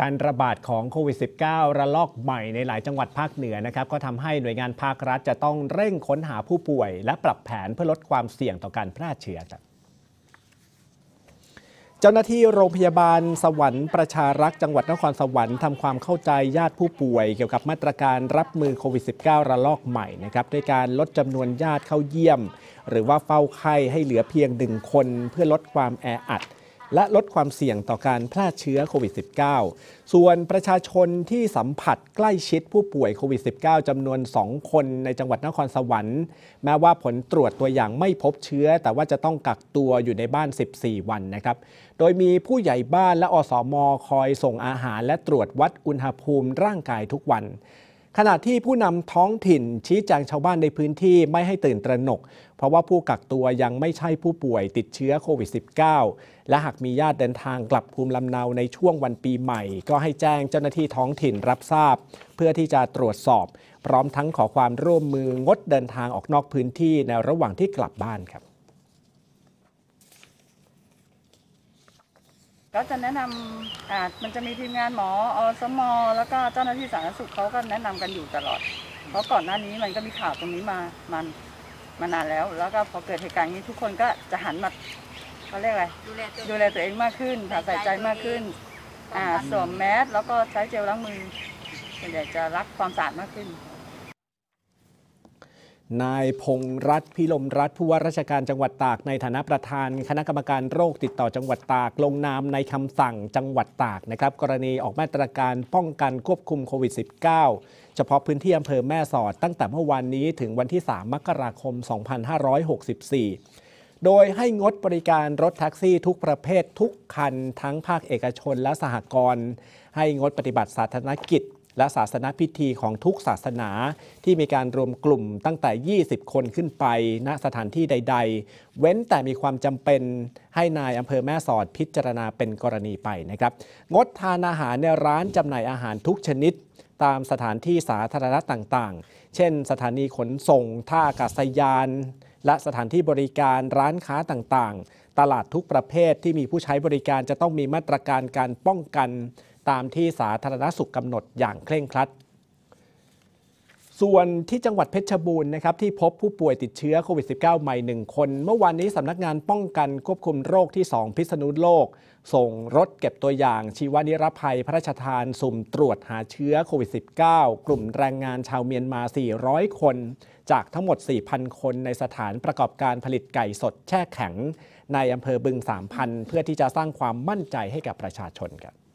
การระบาดของโควิด -19 ระลอกใหม่ในหลายจังหวัดภาคเหนือนะครับก็ทำให้หน่วยงานภาครัฐจะต้องเร่งค้นหาผู้ป่วย และปรับแผนเพื่อลดความเสี่ยงต่อการแพร่เชื้อัเจ้าหน้าที่โรงพยาบาลสวรรค์ประชารักษ์จังหวัดนครสวรรค์ทำความเข้าใจญาติผู้ป่วย เกี่ยวกับมาตรการรับมือโควิด -19 ระลอกใหม่นะครับด้วยการลดจำนวนญาติเข้าเยี่ยม หรือว่าเฝ้าไข้ให้เหลือเพียงหนึ่งคน เพื่อลดความแออัดและลดความเสี่ยงต่อการแพร่เชื้อโควิด -19 ส่วนประชาชนที่สัมผัสใกล้ชิดผู้ป่วยโควิด -19 จำนวน 2 คนในจังหวัดนครสวรรค์แม้ว่าผลตรวจตัวอย่างไม่พบเชื้อ แต่ว่าจะต้องกักตัวอยู่ในบ้าน 14 วันนะครับ โดยมีผู้ใหญ่บ้านและอสอมอคอยส่งอาหารและตรวจวัดอุณหภูมิร่างกายทุกวันขณะที่ผู้นำท้องถิ่นชี้แจงชาวบ้านในพื้นที่ไม่ให้ตื่นตระหนกเพราะว่าผู้กักตัวยังไม่ใช่ผู้ป่วยติดเชื้อโควิด -19 และหากมีญาติเดินทางกลับภูมิลำเนาในช่วงวันปีใหม่ ก็ให้แจ้งเจ้าหน้าที่ท้องถิ่นรับทราบ เพื่อที่จะตรวจสอบ พร้อมทั้งขอความร่วมมืองดเดินทางออกนอกพื้นที่ในระหว่างที่กลับบ้านครับก็จะแนะนำอ่า มันจะมีทีมงานหมออสมอแล้วก็เจ้าหน้าที่สาธารณสุขเขาก็แนะนำกันอยู่ตลอด เพราะก่อนหน้านี้มันก็มีข่าวตรงนี้มามันมานานแล้ว แล้วก็พอเกิดเหตุการณ์นี้ทุกคนก็จะหันมาเขาเรียกอะไร ดูแลตัวเองมากขึ้น่ใส่ใจมากขึ้น อ่า สวมแมสแล้วก็ใช้เจลล้างมือส่วนใหญ่จะรักความสะอาดมากขึ้นนายพงรัฐพิลมรัฐผู้ว่าราชการจังหวัดตากในฐานะประธาน คณะกรรมการโรคติดต่อจังหวัดตาก ลงนามในคำสั่งจังหวัดตากนะครับกรณีออกมาตรการป้องกันควบคุมโควิด -19 เฉพาะพื้นที่อำเภอแม่สอดตั้งแต่เมื่อวานนี้ถึงวันที่ 3 มกราคม 2564 โดยให้งดบริการรถแท็กซี่ทุกประเภททุกคันทั้งภาคเอกชนและสหกรณ์ให้งดปฏิบัติสาธารณกิจและศาสนพิธีของทุกศาสนาที่มีการรวมกลุ่มตั้งแต่ 20 คนขึ้นไปณสถานที่ใด ๆ เว้นแต่มีความจำเป็นให้นายอำเภอแม่สอดพิจารณาเป็นกรณีไปนะครับ งดทานอาหารในร้านจำหน่ายอาหารทุกชนิด ตามสถานที่สาธารณะต่าง ๆ เช่น สถานีขนส่ง ท่าอากาศยาน และสถานที่บริการร้านค้าต่างๆ ตลาดทุกประเภทที่มีผู้ใช้บริการจะต้องมีมาตรการการป้องกันตามที่สาธารณสุขกำหนดอย่างเคร่งครัด ส่วนที่จังหวัดเพชรบูรณ์นะครับที่พบผู้ป่วยติดเชื้อโควิด -19 ใหม่หนึ่งคน เมื่อวานนี้สำนักงานป้องกันควบคุมโรคที่ 2 พิษณุโลก ส่งรถเก็บตัวอย่างชีวนิรภัยพระราชทาน สุ่มตรวจหาเชื้อโควิด -19 กลุ่มแรงงานชาวเมียนมา 400 คน จากทั้งหมด 4,000 คนในสถานประกอบการผลิตไก่สดแช่แข็ง ในอำเภอบึงสามพันเพื่อที่จะสร้างความมั่นใจให้กับประชาชนครับ